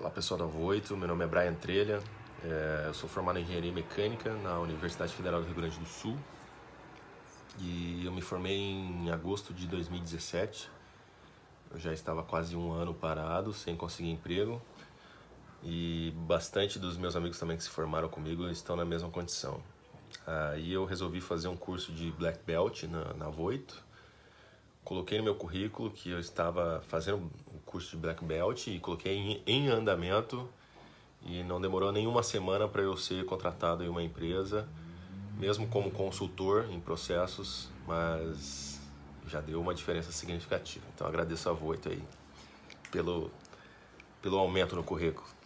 Olá pessoal da Voito, meu nome é Brian Trelha, é, eu sou formado em Engenharia Mecânica na Universidade Federal do Rio Grande do Sul e eu me formei em agosto de 2017. Eu já estava quase um ano parado, sem conseguir emprego e bastante dos meus amigos também que se formaram comigo estão na mesma condição. Aí eu resolvi fazer um curso de Black Belt na, na Voito coloquei no meu currículo que eu estava fazendo o curso de Black Belt e coloquei em, em andamento e não demorou nenhuma semana para eu ser contratado em uma empresa, mesmo como consultor em processos, mas já deu uma diferença significativa. Então agradeço a Voito aí pelo, pelo aumento no currículo.